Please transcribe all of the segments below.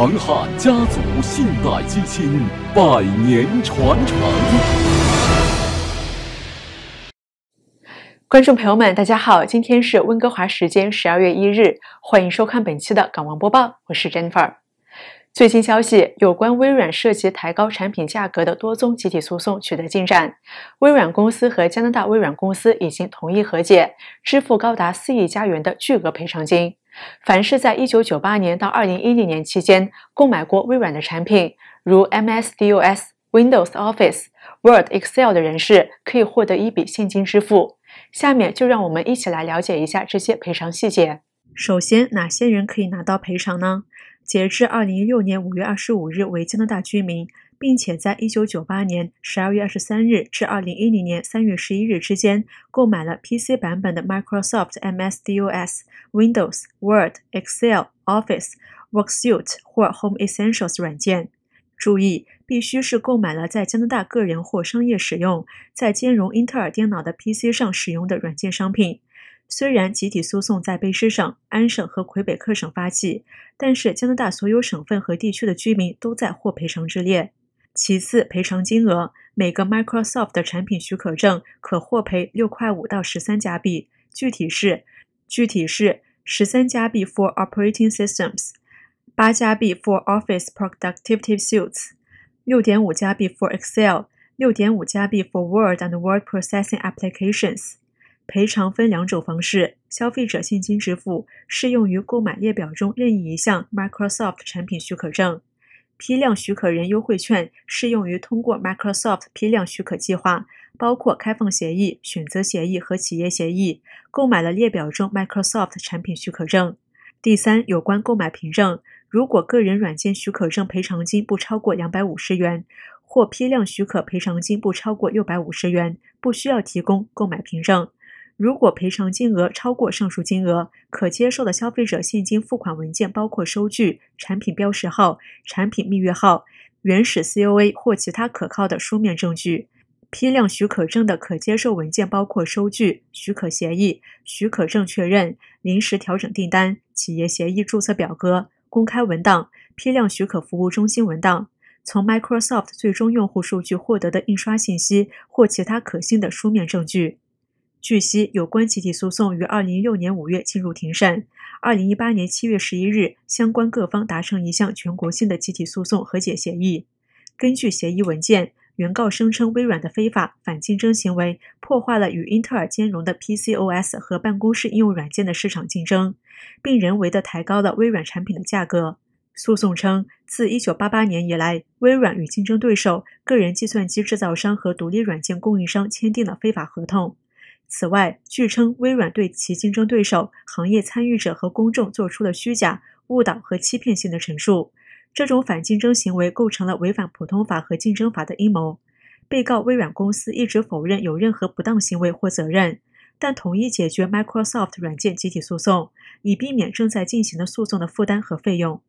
强汉家族信贷基金百年传承。观众朋友们，大家好，今天是温哥华时间十二月一日，欢迎收看本期的港王播报，我是 Jennifer。最新消息，有关微软涉及抬高产品价格的多宗集体诉讼取得进展，微软公司和加拿大微软公司已经同意和解，支付高达四亿加元的巨额赔偿金。凡是在一九九八年到二零一零年期间购买过微软的产品，如 MS DOS、Windows、Office、Word、Excel 的人士，可以获得一笔现金支付。下面就让我们一起来了解一下这些赔偿细节。首先，哪些人可以拿到赔偿呢？截至二零一六年五月二十五日为加拿大居民。并且在1998年12月23日至2010年3月11日之间购买了 PC 版本的 Microsoft MS DOS、Windows、Word、Excel、Office、WorkSuite 或 Home Essentials 软件。注意，必须是购买了在加拿大个人或商业使用，在兼容英特尔电脑的 PC 上使用的软件商品。虽然集体诉讼在卑诗省、安省和魁北克省发起，但是加拿大所有省份和地区的居民都在获赔偿之列。其次，赔偿金额每个 Microsoft 的产品许可证可获赔六块五到十三加币。具体是具体是十三加币 for operating systems，八加币 for Office productivity s u i t s 六点五加币 for Excel，六点五加币 for Word and word processing applications。赔偿分两种方式：消费者现金支付，适用于购买列表中任意一项 Microsoft 产品许可证。批量许可人优惠券适用于通过 Microsoft 批量许可计划（包括开放协议、选择协议和企业协议）购买了列表中 Microsoft 产品许可证。第三，有关购买凭证：如果个人软件许可证赔偿金不超过两百五十元，或批量许可赔偿金不超过六百五十元，不需要提供购买凭证。如果赔偿金额超过上述金额，可接受的消费者现金付款文件包括收据、产品标识号、产品密钥号、原始 COA 或其他可靠的书面证据。批量许可证的可接受文件包括收据、许可协议、许可证确认、临时调整订单、企业协议注册表格、公开文档、批量许可服务中心文档、从 Microsoft 最终用户数据获得的印刷信息或其他可信的书面证据。据悉，有关集体诉讼于二零一六年五月进入庭审。二零一八年七月十一日，相关各方达成一项全国性的集体诉讼和解协议。根据协议文件，原告声称微软的非法反竞争行为破坏了与英特尔兼容的 PCOS 和办公室应用软件的市场竞争，并人为地抬高了微软产品的价格。诉讼称，自一九八八年以来，微软与竞争对手、个人计算机制造商和独立软件供应商签订了非法合同。此外，据称微软对其竞争对手、行业参与者和公众做出了虚假、误导和欺骗性的陈述。这种反竞争行为构成了违反普通法和竞争法的阴谋。被告微软公司一直否认有任何不当行为或责任，但同意解决 Microsoft 软件集体诉讼，以避免正在进行的诉讼的负担和费用。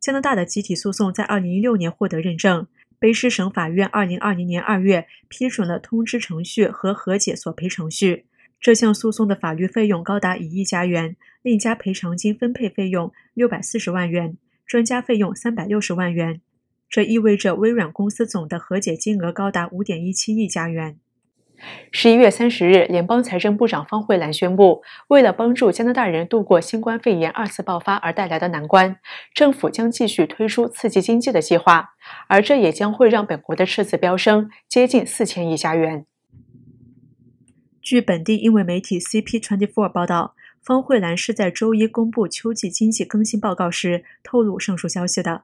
加拿大的集体诉讼在2016年获得认证。卑诗省法院2020年2月批准了通知程序和和解索赔程序。这项诉讼的法律费用高达1亿加元，另加赔偿金分配费用640万元，专家费用360万元。这意味着微软公司总的和解金额高达5.17亿加元。十一月三十日，联邦财政部长方慧兰宣布，为了帮助加拿大人度过新冠肺炎二次爆发而带来的难关，政府将继续推出刺激经济的计划，而这也将会让本国的赤字飙升接近四千亿加元。据本地英文媒体 CP Twenty Four 报道，方慧兰是在周一公布秋季经济更新报告时透露上述消息的。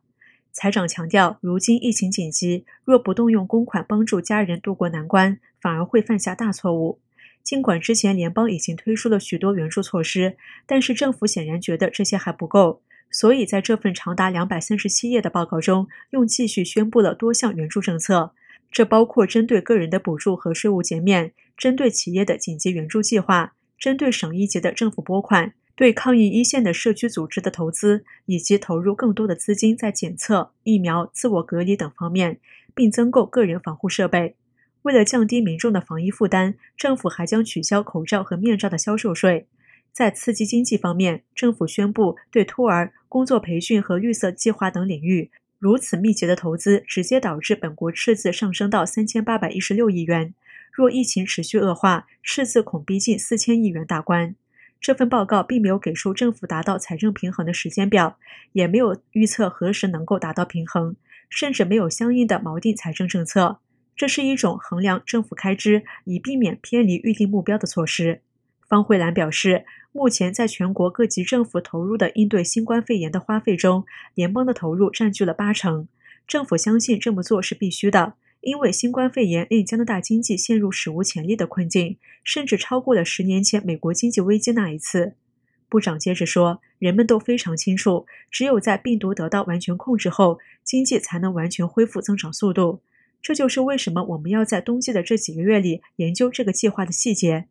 财长强调，如今疫情紧急，若不动用公款帮助家人渡过难关，反而会犯下大错误。尽管之前联邦已经推出了许多援助措施，但是政府显然觉得这些还不够，所以在这份长达两百三十七页的报告中，又继续宣布了多项援助政策，这包括针对个人的补助和税务减免，针对企业的紧急援助计划，针对省一级的政府拨款。对抗疫一线的社区组织的投资，以及投入更多的资金在检测、疫苗、自我隔离等方面，并增购个人防护设备。为了降低民众的防疫负担，政府还将取消口罩和面罩的销售税。在刺激经济方面，政府宣布对托儿、工作培训和绿色计划等领域如此密集的投资，直接导致本国赤字上升到三千八百一十六亿元。若疫情持续恶化，赤字恐逼近四千亿元大关。这份报告并没有给出政府达到财政平衡的时间表，也没有预测何时能够达到平衡，甚至没有相应的锚定财政政策。这是一种衡量政府开支以避免偏离预定目标的措施。方慧兰表示，目前在全国各级政府投入的应对新冠肺炎的花费中，联邦的投入占据了八成。政府相信这么做是必须的。因为新冠肺炎令加拿大经济陷入史无前例的困境，甚至超过了十年前美国经济危机那一次。部长接着说：“人们都非常清楚，只有在病毒得到完全控制后，经济才能完全恢复增长速度。这就是为什么我们要在冬季的这几个月里研究这个计划的细节。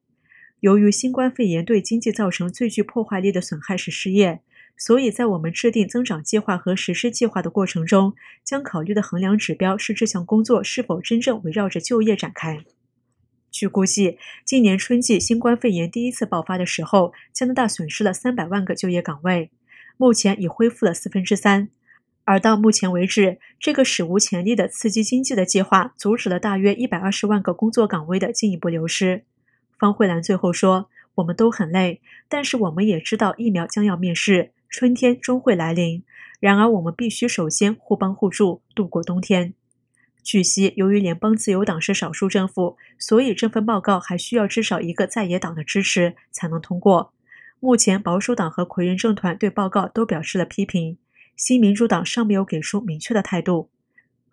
由于新冠肺炎对经济造成最具破坏力的损害是失业。”所以在我们制定增长计划和实施计划的过程中，将考虑的衡量指标是这项工作是否真正围绕着就业展开。据估计，今年春季新冠肺炎第一次爆发的时候，加拿大损失了三百万个就业岗位，目前已恢复了四分之三。而到目前为止，这个史无前例的刺激经济的计划阻止了大约一百二十万个工作岗位的进一步流失。方慧兰最后说：“我们都很累，但是我们也知道疫苗将要面世。”春天终会来临，然而我们必须首先互帮互助度过冬天。据悉，由于联邦自由党是少数政府，所以这份报告还需要至少一个在野党的支持才能通过。目前，保守党和魁人政团对报告都表示了批评，新民主党尚没有给出明确的态度。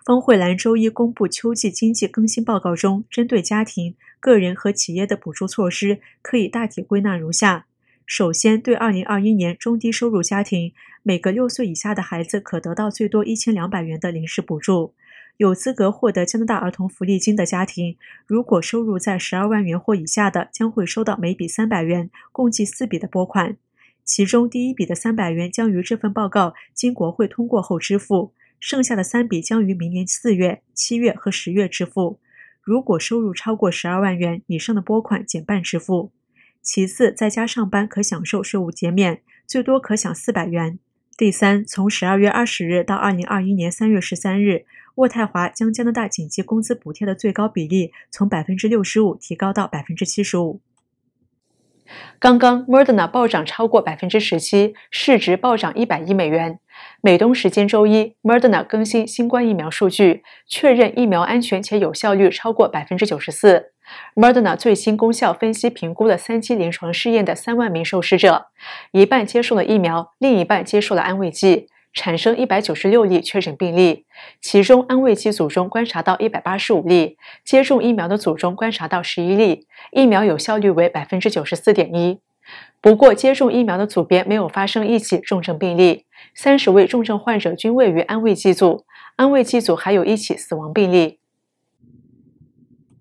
峰会兰周一公布秋季经济更新报告中，针对家庭、个人和企业的补助措施可以大体归纳如下。首先，对二零二一年中低收入家庭每个六岁以下的孩子可得到最多一千两百元的临时补助。有资格获得加拿大儿童福利金的家庭，如果收入在十二万元或以下的，将会收到每笔三百元，共计四笔的拨款。其中第一笔的三百元将于这份报告经国会通过后支付，剩下的三笔将于明年四月、七月和十月支付。如果收入超过十二万元以上的拨款减半支付。其次，在家上班可享受税务减免，最多可享四百元。第三，从十二月二十日到二零二一年三月十三日，渥太华将加拿大紧急工资补贴的最高比例从百分之六十五提高到百分之七十五。刚刚 m o d e n a 暴涨超过百分之十七，市值暴涨一百亿美元。美东时间周一 m o d e n a 更新新冠疫苗数据，确认疫苗安全且有效率超过百分之九十四。Moderna 最新功效分析评估了三期临床试验的三万名受试者，一半接受了疫苗，另一半接受了安慰剂，产生一百九十六例确诊病例，其中安慰剂组中观察到一百八十五例，接种疫苗的组中观察到十一例，疫苗有效率为百分之九十四点一。不过，接种疫苗的组别没有发生一起重症病例，三十位重症患者均位于安慰剂组，安慰剂组还有一起死亡病例。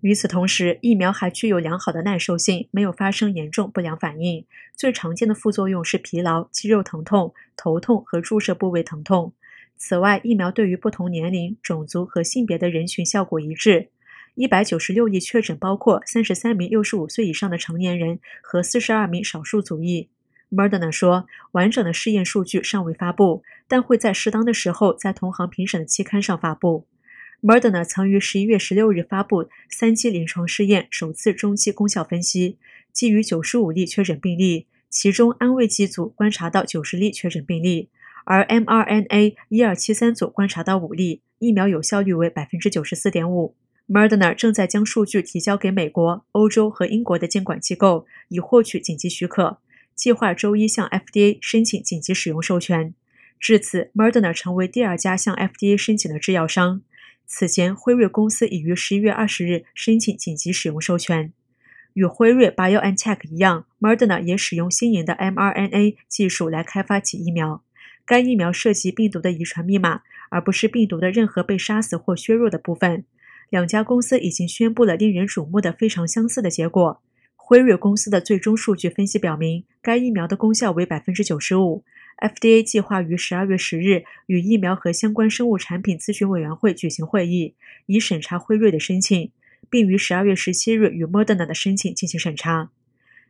与此同时，疫苗还具有良好的耐受性，没有发生严重不良反应。最常见的副作用是疲劳、肌肉疼痛、头痛和注射部位疼痛。此外，疫苗对于不同年龄、种族和性别的人群效果一致。196例确诊包括33名65岁以上的成年人和42名少数族裔。m u r d e n a 说，完整的试验数据尚未发布，但会在适当的时候在同行评审的期刊上发布。Moderna 曾于十一月十六日发布三期临床试验首次中期功效分析，基于九十五例确诊病例，其中安慰剂组观察到九十例确诊病例，而 mRNA 一二七三组观察到五例，疫苗有效率为百分之九十四点五。Moderna 正在将数据提交给美国、欧洲和英国的监管机构，以获取紧急许可，计划周一向 FDA 申请紧急使用授权。至此，Moderna 成为第二家向 FDA 申请的制药商。此前，辉瑞公司已于十一月二十日申请紧急使用授权。与辉瑞、BioNTech 一样，m d 莫 n a 也使用新颖的 mRNA 技术来开发其疫苗。该疫苗涉及病毒的遗传密码，而不是病毒的任何被杀死或削弱的部分。两家公司已经宣布了令人瞩目的非常相似的结果。辉瑞公司的最终数据分析表明，该疫苗的功效为百分之九十五。FDA 计划于十二月十日与疫苗和相关生物产品咨询委员会举行会议，以审查辉瑞的申请，并于十二月十七日与莫德纳的申请进行审查。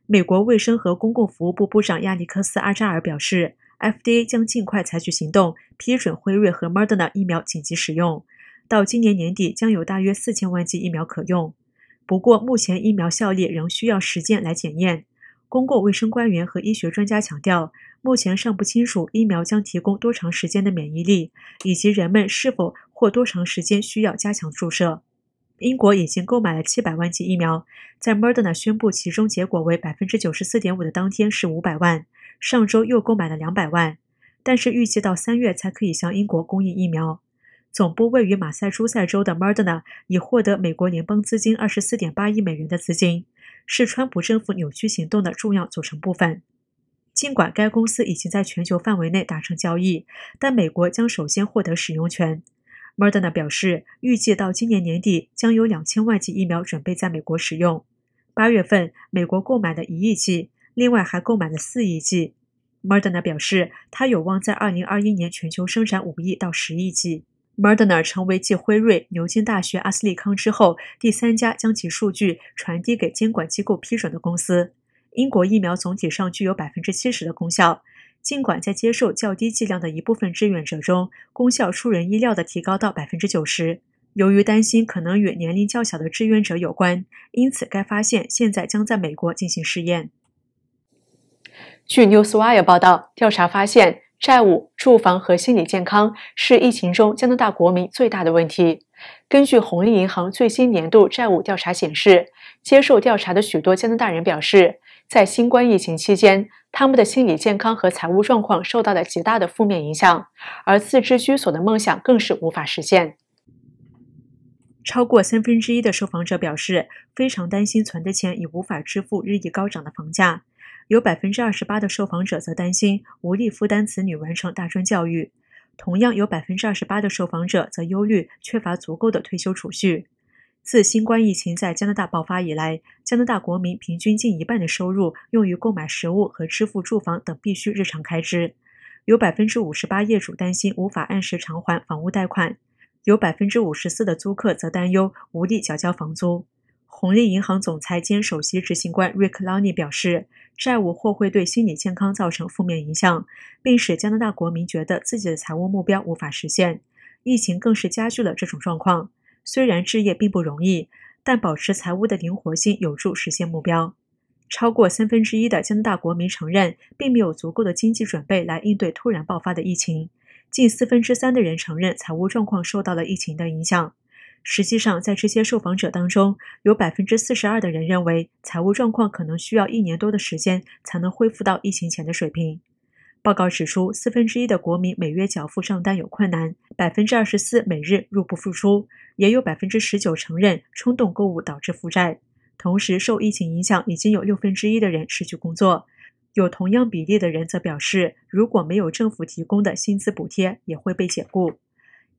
美国卫生和公共服务部部长亚历克斯·阿扎尔表示，FDA 将尽快采取行动批准辉瑞和莫德纳疫苗紧急使用。到今年年底，将有大约四千万剂疫苗可用。不过，目前疫苗效力仍需要实践来检验。公共卫生官员和医学专家强调。目前尚不清楚疫苗将提供多长时间的免疫力，以及人们是否或多长时间需要加强注射。英国已经购买了七百万剂疫苗，在 Moderna 宣布其中结果为百分之九十四点五的当天是五百万，上周又购买了两百万，但是预计到三月才可以向英国供应疫苗。总部位于马赛诸塞州的 Moderna 已获得美国联邦资金二十四点八亿美元的资金，是川普政府扭曲行动的重要组成部分。尽管该公司已经在全球范围内达成交易，但美国将首先获得使用权。m u r d a r g 表示，预计到今年年底将有两千万剂疫苗准备在美国使用。八月份，美国购买了一亿剂，另外还购买了四亿剂。m u r d a r g 表示，它有望在2021年全球生产五亿到十亿剂。m u r d a r g 成为继辉瑞、牛津大学、阿斯利康之后第三家将其数据传递给监管机构批准的公司。英国疫苗总体上具有百分之七十的功效，尽管在接受较低剂量的一部分志愿者中，功效出人意料的提高到百分之九十。由于担心可能与年龄较小的志愿者有关，因此该发现现在将在美国进行试验。据《NewsWire》报道，调查发现，债务、住房和心理健康是疫情中加拿大国民最大的问题。根据红利银行最新年度债务调查显示，接受调查的许多加拿大人表示。在新冠疫情期间，他们的心理健康和财务状况受到了极大的负面影响，而自治居所的梦想更是无法实现。超过三分之一的受访者表示非常担心存的钱已无法支付日益高涨的房价，有百分之二十八的受访者则担心无力负担子女完成大专教育，同样有百分之二十八的受访者则忧虑缺乏足够的退休储蓄。自新冠疫情在加拿大爆发以来，加拿大国民平均近一半的收入用于购买食物和支付住房等必须日常开支。有百分之五十八业主担心无法按时偿还房屋贷款，有百分之五十四的租客则担忧无力缴交房租。红利银行总裁兼首席执行官 Rick l o n e 表示，债务或会对心理健康造成负面影响，并使加拿大国民觉得自己的财务目标无法实现。疫情更是加剧了这种状况。虽然置业并不容易，但保持财务的灵活性有助实现目标。超过三分之一的加拿大国民承认，并没有足够的经济准备来应对突然爆发的疫情。近四分之三的人承认，财务状况受到了疫情的影响。实际上，在这些受访者当中，有百分之四十二的人认为，财务状况可能需要一年多的时间才能恢复到疫情前的水平。报告指出，四分之一的国民每月缴付账单有困难，百分之二十四每日入不敷出，也有百分之十九承认冲动购物导致负债。同时，受疫情影响，已经有六分之一的人失去工作，有同样比例的人则表示，如果没有政府提供的薪资补贴，也会被解雇。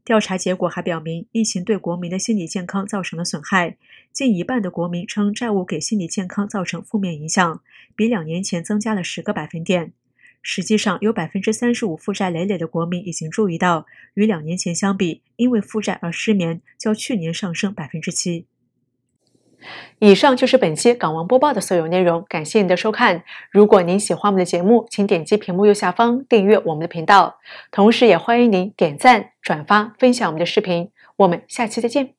调查结果还表明，疫情对国民的心理健康造成了损害，近一半的国民称债务给心理健康造成负面影响，比两年前增加了十个百分点。实际上，有百分之三十五负债累累的国民已经注意到，与两年前相比，因为负债而失眠较去年上升百分之七。以上就是本期港王播报的所有内容，感谢您的收看。如果您喜欢我们的节目，请点击屏幕右下方订阅我们的频道，同时也欢迎您点赞、转发、分享我们的视频。我们下期再见。